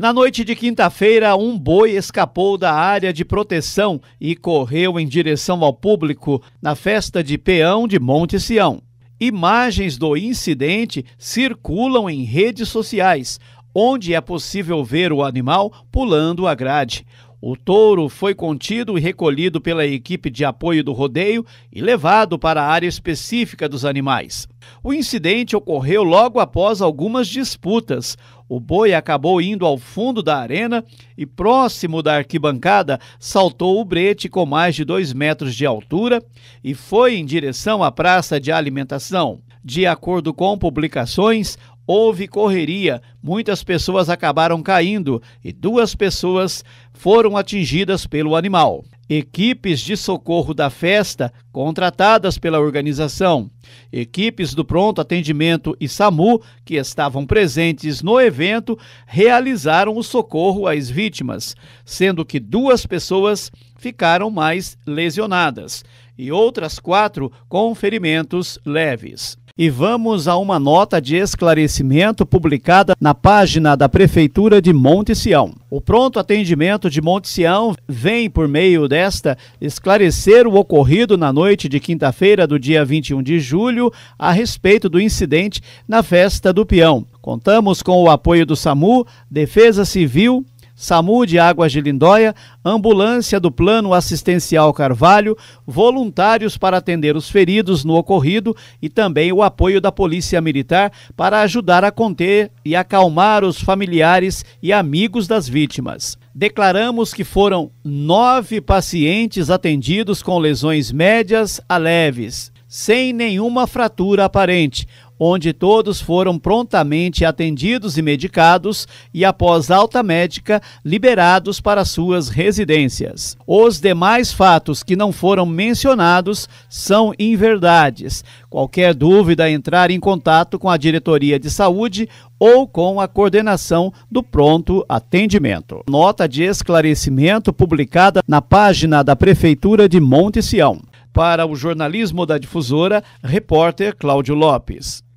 Na noite de quinta-feira, um boi escapou da área de proteção e correu em direção ao público na festa de peão de Monte Sião. Imagens do incidente circulam em redes sociais, onde é possível ver o animal pulando a grade. O touro foi contido e recolhido pela equipe de apoio do rodeio e levado para a área específica dos animais. O incidente ocorreu logo após algumas disputas. O boi acabou indo ao fundo da arena e, próximo da arquibancada, saltou o brete com mais de dois metros de altura e foi em direção à praça de alimentação. De acordo com publicações, houve correria, muitas pessoas acabaram caindo e duas pessoas foram atingidas pelo animal equipes de socorro da festa contratadas pela organização, equipes do Pronto Atendimento e SAMU que estavam presentes no evento realizaram o socorro às vítimas, sendo que duas pessoas ficaram mais lesionadas e outras quatro com ferimentos leves. E vamos a uma nota de esclarecimento publicada na página da Prefeitura de Monte Sião. O pronto atendimento de Monte Sião vem, por meio desta, esclarecer o ocorrido na noite de quinta-feira do dia 21 de julho a respeito do incidente na festa do peão. Contamos com o apoio do SAMU, Defesa Civil, SAMU de Águas de Lindóia, ambulância do Plano Assistencial Carvalho, voluntários para atender os feridos no ocorrido e também o apoio da Polícia Militar para ajudar a conter e acalmar os familiares e amigos das vítimas. Declaramos que foram nove pacientes atendidos com lesões médias a leves, sem nenhuma fratura aparente onde todos foram prontamente atendidos e medicados e, após alta médica, liberados para suas residências. Os demais fatos que não foram mencionados são inverdades. Qualquer dúvida, entrar em contato com a Diretoria de Saúde ou com a coordenação do pronto atendimento. Nota de esclarecimento publicada na página da Prefeitura de Monte Sião. Para o jornalismo da difusora, repórter Cláudio Lopes.